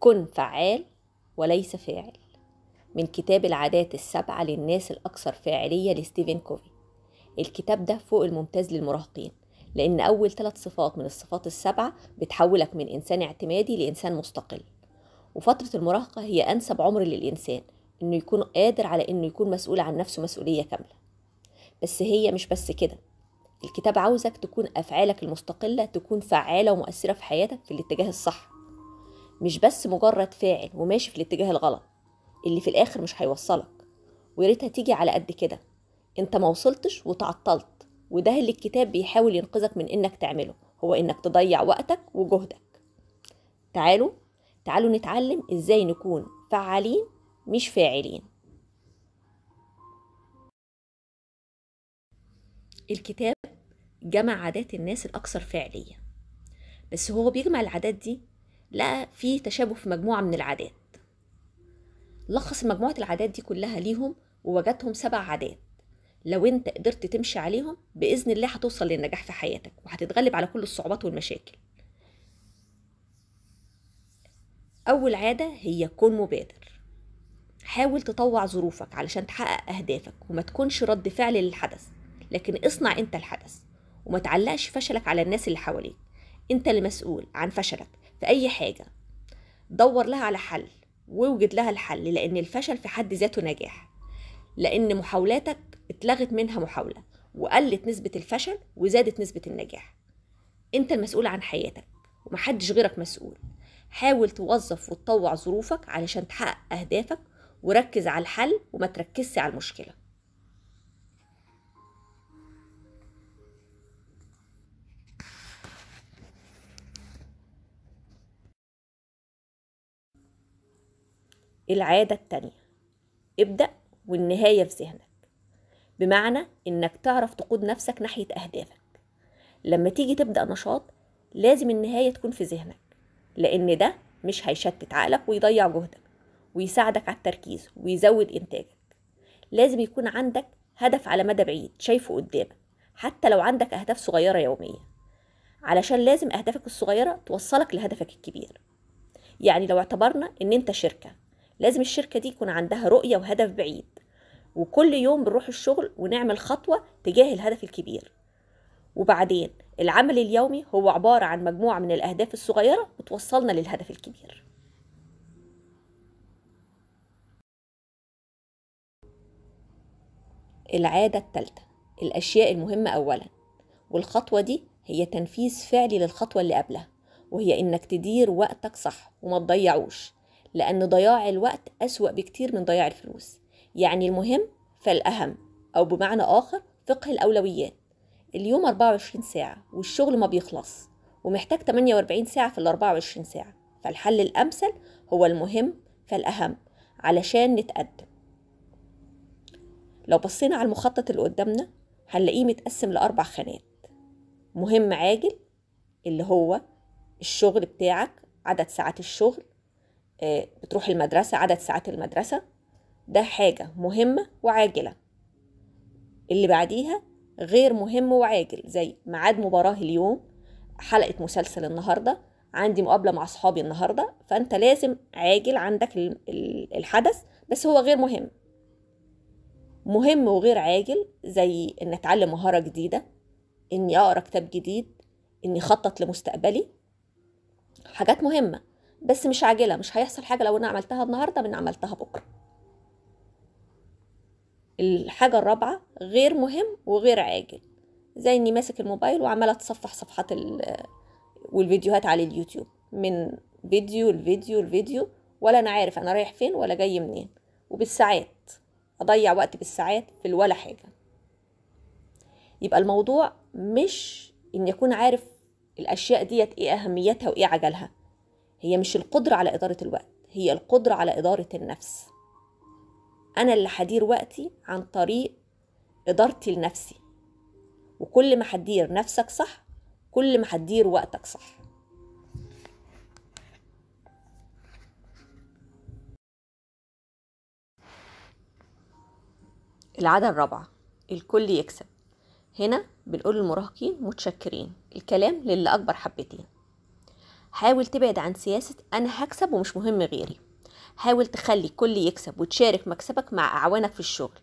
كن فعال وليس فاعل من كتاب العادات السبعة للناس الأكثر فاعلية لستيفن كوفي الكتاب ده فوق الممتاز للمراهقين لأن أول ثلاث صفات من الصفات السبعة بتحولك من إنسان اعتمادي لإنسان مستقل وفترة المراهقة هي أنسب عمر للإنسان إنه يكون قادر على إنه يكون مسؤول عن نفسه مسؤولية كاملة بس هي مش بس كده الكتاب عاوزك تكون أفعالك المستقلة تكون فعالة ومؤثرة في حياتك في الاتجاه الصح مش بس مجرد فاعل وماشي في الاتجاه الغلط اللي في الاخر مش هيوصلك وريتها تيجي على قد كده انت ما وصلتش وتعطلت وده اللي الكتاب بيحاول ينقذك من انك تعمله هو انك تضيع وقتك وجهدك تعالوا تعالوا نتعلم ازاي نكون فعالين مش فاعلين الكتاب جمع عادات الناس الأكثر فعلية بس هو بيجمع العادات دي لقى في تشابه في مجموعة من العادات لخص مجموعة العادات دي كلها ليهم ووجدتهم سبع عادات لو انت قدرت تمشي عليهم بإذن الله هتوصل للنجاح في حياتك وهتتغلب على كل الصعوبات والمشاكل أول عادة هي كن مبادر حاول تطوع ظروفك علشان تحقق أهدافك وما تكونش رد فعل للحدث لكن اصنع انت الحدث وما تعلقش فشلك على الناس اللي حواليك انت المسؤول عن فشلك في أي حاجة دور لها على حل واوجد لها الحل لأن الفشل في حد ذاته نجاح لأن محاولاتك اتلغت منها محاولة وقلت نسبة الفشل وزادت نسبة النجاح أنت المسؤول عن حياتك ومحدش غيرك مسؤول حاول توظف وتطوع ظروفك علشان تحقق أهدافك وركز على الحل وما تركزش على المشكله العادة التانية ابدأ والنهاية في ذهنك بمعنى إنك تعرف تقود نفسك ناحية أهدافك لما تيجي تبدأ نشاط لازم النهاية تكون في ذهنك لأن ده مش هيشتت عقلك ويضيع جهدك ويساعدك على التركيز ويزود إنتاجك لازم يكون عندك هدف على مدى بعيد شايفه قدامك حتى لو عندك أهداف صغيرة يومية علشان لازم أهدافك الصغيرة توصلك لهدفك الكبير يعني لو اعتبرنا إن أنت شركة لازم الشركة دي يكون عندها رؤية وهدف بعيد وكل يوم بنروح الشغل ونعمل خطوة تجاه الهدف الكبير وبعدين العمل اليومي هو عبارة عن مجموعة من الأهداف الصغيرة بتوصلنا للهدف الكبير العادة الثالثة الأشياء المهمة أولا والخطوة دي هي تنفيذ فعلي للخطوة اللي قبلها وهي إنك تدير وقتك صح وما تضيعوش لأن ضياع الوقت أسوأ بكتير من ضياع الفلوس يعني المهم فالأهم أو بمعنى آخر فقه الأولويات اليوم 24 ساعة والشغل ما بيخلص ومحتاج 48 ساعة في ال 24 ساعة فالحل الأمثل هو المهم فالأهم علشان نتقدم لو بصينا على المخطط اللي قدامنا هنلاقيه متقسم لأربع خانات مهم عاجل اللي هو الشغل بتاعك عدد ساعات الشغل آه، بتروح المدرسة عدد ساعات المدرسة ده حاجة مهمة وعاجلة اللي بعديها غير مهم وعاجل زي ميعاد مباراة اليوم حلقة مسلسل النهاردة عندي مقابلة مع أصحابي النهاردة فأنت لازم عاجل عندك الحدث بس هو غير مهم مهم وغير عاجل زي إن أتعلم مهارة جديدة إني أقرأ كتاب جديد إني أخطط لمستقبلي حاجات مهمة بس مش عاجله مش هيحصل حاجه لو انا عملتها النهارده من عملتها بكره الحاجه الرابعه غير مهم وغير عاجل زي اني ماسك الموبايل وعماله اتصفح صفحات والفيديوهات على اليوتيوب من فيديو لفيديو لفيديو ولا انا عارف انا رايح فين ولا جاي منين وبالساعات اضيع وقت بالساعات في الولا حاجه يبقى الموضوع مش ان يكون عارف الاشياء ديت ايه اهميتها وايه عجلها هي مش القدرة على إدارة الوقت هي القدرة على إدارة النفس أنا اللي هدير وقتي عن طريق إدارتي لنفسي وكل ما هتدير نفسك صح كل ما هتدير وقتك صح العادة الرابعة الكل يكسب هنا بنقول للمراهقين متشكرين الكلام للي أكبر حبتين حاول تبعد عن سياسة أنا هكسب ومش مهم غيري حاول تخلي كل يكسب وتشارك مكسبك مع أعوانك في الشغل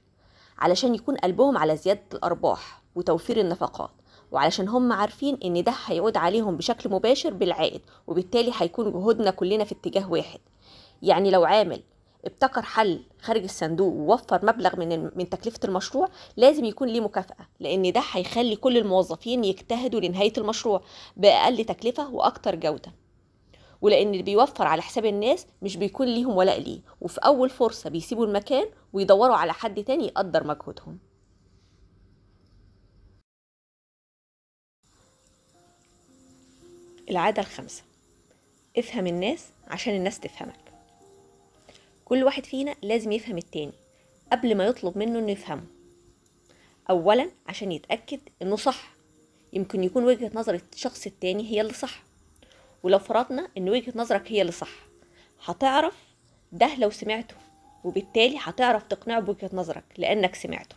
علشان يكون قلبهم على زيادة الأرباح وتوفير النفقات وعلشان هم عارفين إن ده هيعود عليهم بشكل مباشر بالعائد وبالتالي هيكون جهودنا كلنا في اتجاه واحد يعني لو عامل ابتكر حل خارج الصندوق ووفر مبلغ من من تكلفه المشروع لازم يكون ليه مكافاه لان ده هيخلي كل الموظفين يجتهدوا لنهايه المشروع باقل تكلفه واكتر جوده ولان اللي بيوفر على حساب الناس مش بيكون ليهم ولاء ليه وفي اول فرصه بيسيبوا المكان ويدوروا على حد تاني يقدر مجهودهم العاده الخامسه افهم الناس عشان الناس تفهمك كل واحد فينا لازم يفهم التاني قبل ما يطلب منه انه يفهمه اولا عشان يتاكد انه صح يمكن يكون وجهه نظر الشخص التاني هي اللي صح ولو فرضنا ان وجهه نظرك هي اللي صح هتعرف ده لو سمعته وبالتالي هتعرف تقنعه بوجهه نظرك لانك سمعته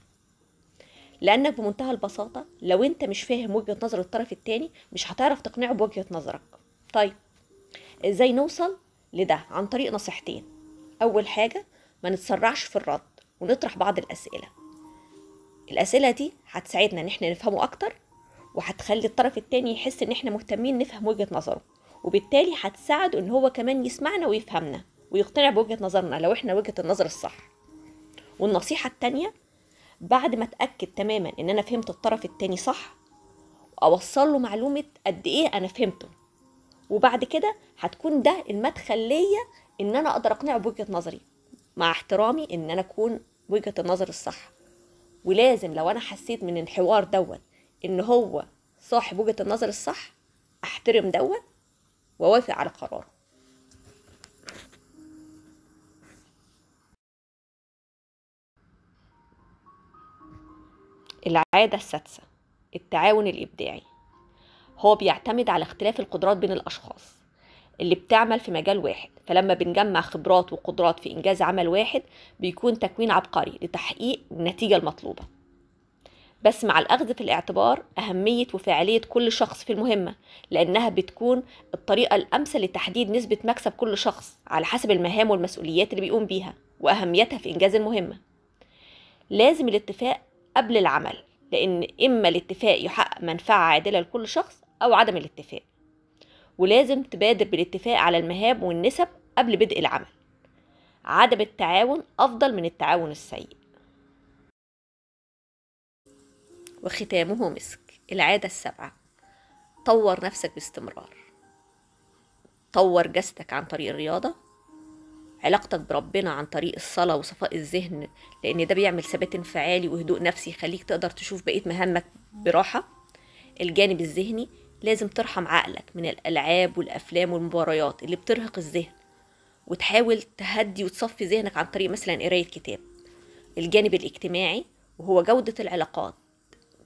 لانك بمنتهى البساطه لو انت مش فاهم وجهه نظر الطرف التاني مش هتعرف تقنعه بوجهه نظرك طيب ازاي نوصل لده عن طريق نصيحتين أول حاجة ما نتسرعش في الرد ونطرح بعض الأسئلة الأسئلة دي هتساعدنا إن إحنا نفهمه أكتر وهتخلي الطرف التاني يحس إن إحنا مهتمين نفهم وجهة نظره وبالتالي هتساعده إن هو كمان يسمعنا ويفهمنا ويقتنع بوجهة نظرنا لو إحنا وجهة النظر الصح والنصيحة التانية بعد ما أتأكد تماما إن أنا فهمت الطرف التاني صح أوصل له معلومة قد إيه أنا فهمته وبعد كده هتكون ده المدخل ليا ان انا اقدر اقنعه بوجهه نظري مع احترامي ان انا اكون وجهه النظر الصح ولازم لو انا حسيت من الحوار دوت ان هو صاحب وجهه النظر الصح احترم دوت ووافق على قراره العادة السادسة التعاون الإبداعي هو بيعتمد على اختلاف القدرات بين الأشخاص اللي بتعمل في مجال واحد فلما بنجمع خبرات وقدرات في إنجاز عمل واحد بيكون تكوين عبقري لتحقيق النتيجة المطلوبة بس مع الأخذ في الاعتبار أهمية وفاعلية كل شخص في المهمة لأنها بتكون الطريقة الأمثل لتحديد نسبة مكسب كل شخص على حسب المهام والمسؤوليات اللي بيقوم بيها وأهميتها في إنجاز المهمة لازم الاتفاق قبل العمل لأن إما الاتفاق يحقق منفعة عادلة لكل شخص أو عدم الاتفاق ولازم تبادر بالاتفاق على المهام والنسب قبل بدء العمل عدم التعاون أفضل من التعاون السيء وختامه مسك العادة السبعة طور نفسك باستمرار طور جسدك عن طريق الرياضة علاقتك بربنا عن طريق الصلاة وصفاء الذهن لأن ده بيعمل ثبات انفعالي وهدوء نفسي يخليك تقدر تشوف بقية مهامك براحة الجانب الذهني لازم ترحم عقلك من الألعاب والأفلام والمباريات اللي بترهق الذهن وتحاول تهدي وتصفي ذهنك عن طريق مثلا قرايه كتاب الجانب الاجتماعي وهو جوده العلاقات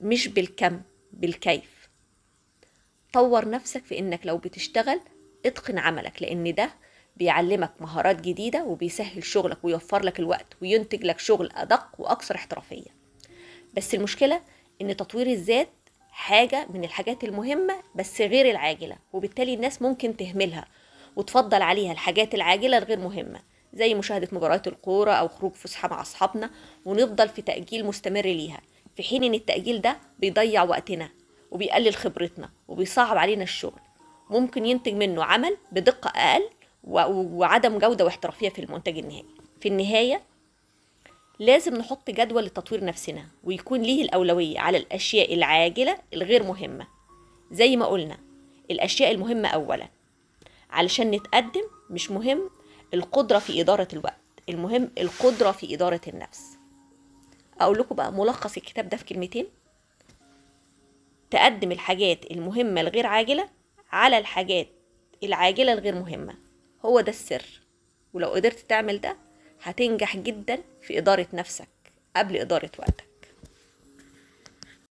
مش بالكم بالكيف طور نفسك في انك لو بتشتغل اتقن عملك لان ده بيعلمك مهارات جديده وبيسهل شغلك ويوفر لك الوقت وينتج لك شغل ادق واكثر احترافيه بس المشكله ان تطوير الذات حاجه من الحاجات المهمه بس غير العاجله وبالتالي الناس ممكن تهملها وتفضل عليها الحاجات العاجلة الغير مهمة زي مشاهدة مباريات الكورة أو خروج فسحة مع أصحابنا ونفضل في تأجيل مستمر ليها في حين إن التأجيل ده بيضيع وقتنا وبيقلل خبرتنا وبيصعب علينا الشغل ممكن ينتج منه عمل بدقة أقل وعدم جودة واحترافية في المنتج النهائي في النهاية لازم نحط جدول لتطوير نفسنا ويكون ليه الأولوية على الأشياء العاجلة الغير مهمة زي ما قلنا الأشياء المهمة أولاً علشان نتقدم مش مهم القدرة في إدارة الوقت المهم القدرة في إدارة النفس أقول لكم بقى ملخص الكتاب ده في كلمتين تقدم الحاجات المهمة الغير عاجلة على الحاجات العاجلة الغير مهمة هو ده السر ولو قدرت تعمل ده هتنجح جدا في إدارة نفسك قبل إدارة وقتك